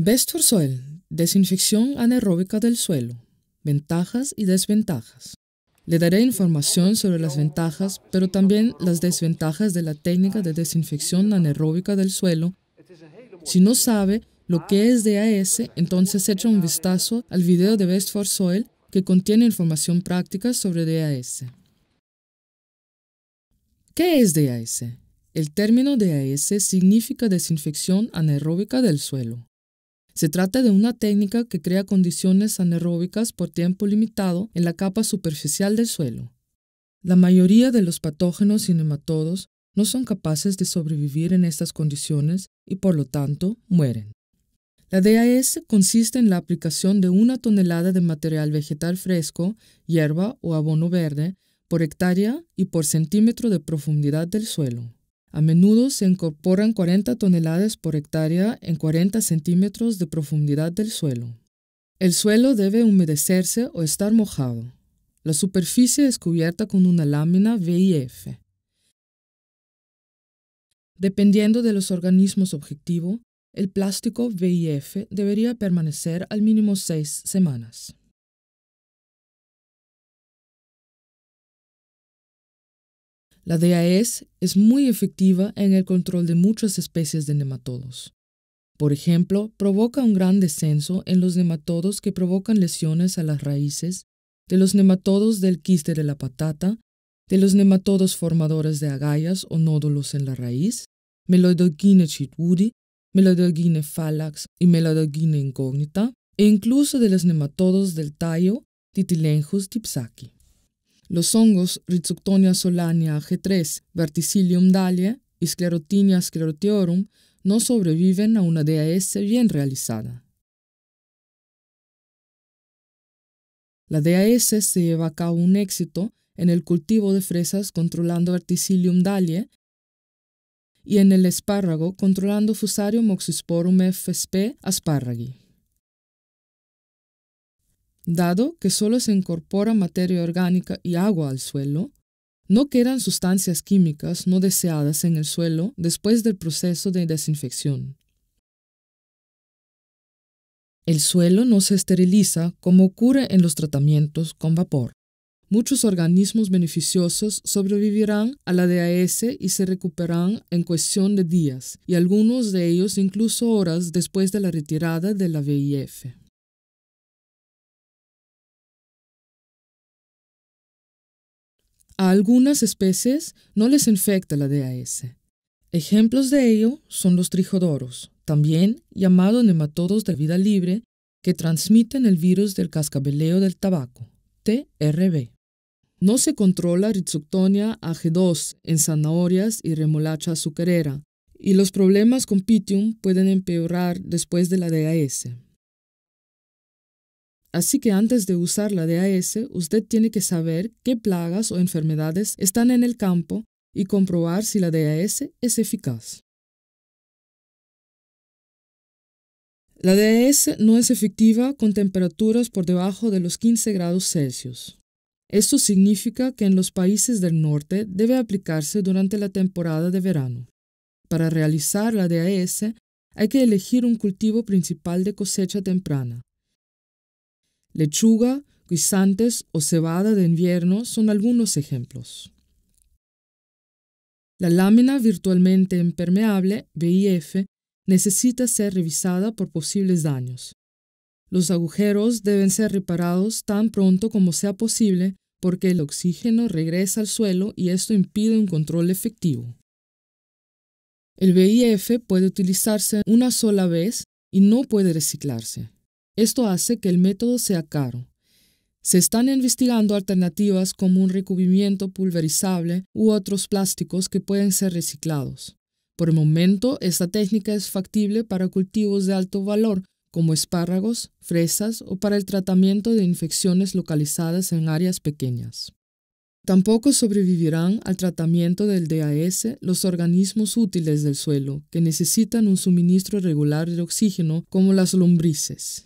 Best for Soil, desinfección anaeróbica del suelo, ventajas y desventajas. Le daré información sobre las ventajas, pero también las desventajas de la técnica de desinfección anaeróbica del suelo. Si no sabe lo que es DAS, entonces echa un vistazo al video de Best for Soil que contiene información práctica sobre DAS. ¿Qué es DAS? El término DAS significa desinfección anaeróbica del suelo. Se trata de una técnica que crea condiciones anaeróbicas por tiempo limitado en la capa superficial del suelo. La mayoría de los patógenos y nematodos no son capaces de sobrevivir en estas condiciones y por lo tanto mueren. La DAS consiste en la aplicación de una tonelada de material vegetal fresco, hierba o abono verde por hectárea y por centímetro de profundidad del suelo. A menudo se incorporan 40 toneladas por hectárea en 40 centímetros de profundidad del suelo. El suelo debe humedecerse o estar mojado. La superficie es cubierta con una lámina VIF. Dependiendo de los organismos objetivo, el plástico VIF debería permanecer al mínimo seis semanas. La DAS e es muy efectiva en el control de muchas especies de nematodos. Por ejemplo, provoca un gran descenso en los nematodos que provocan lesiones a las raíces, de los nematodos del quiste de la patata, de los nematodos formadores de agallas o nódulos en la raíz, Melodogine chitwudi, Melodogine phalax y Melodogine incógnita, e incluso de los nematodos del tallo, Titilenjus tipsaki los hongos Rhizoctonia solania G3, Verticillium dalia y Sclerotinia sclerotiorum no sobreviven a una DAS bien realizada. La DAS se lleva a cabo un éxito en el cultivo de fresas controlando Verticillium dalia y en el espárrago controlando Fusarium oxysporum FSP asparragi. Dado que solo se incorpora materia orgánica y agua al suelo, no quedan sustancias químicas no deseadas en el suelo después del proceso de desinfección. El suelo no se esteriliza como ocurre en los tratamientos con vapor. Muchos organismos beneficiosos sobrevivirán a la DAS y se recuperarán en cuestión de días, y algunos de ellos incluso horas después de la retirada de la VIF. A algunas especies no les infecta la DAS. Ejemplos de ello son los trijodoros, también llamados nematodos de vida libre, que transmiten el virus del cascabeleo del tabaco, TRB. No se controla rizoctonia AG2 en zanahorias y remolacha azucarera, y los problemas con Pitium pueden empeorar después de la DAS. Así que antes de usar la DAS, usted tiene que saber qué plagas o enfermedades están en el campo y comprobar si la DAS es eficaz. La DAS no es efectiva con temperaturas por debajo de los 15 grados Celsius. Esto significa que en los países del norte debe aplicarse durante la temporada de verano. Para realizar la DAS hay que elegir un cultivo principal de cosecha temprana. Lechuga, guisantes o cebada de invierno son algunos ejemplos. La lámina virtualmente impermeable, BIF, necesita ser revisada por posibles daños. Los agujeros deben ser reparados tan pronto como sea posible porque el oxígeno regresa al suelo y esto impide un control efectivo. El BIF puede utilizarse una sola vez y no puede reciclarse. Esto hace que el método sea caro. Se están investigando alternativas como un recubrimiento pulverizable u otros plásticos que pueden ser reciclados. Por el momento, esta técnica es factible para cultivos de alto valor, como espárragos, fresas o para el tratamiento de infecciones localizadas en áreas pequeñas. Tampoco sobrevivirán al tratamiento del DAS los organismos útiles del suelo, que necesitan un suministro regular de oxígeno, como las lombrices.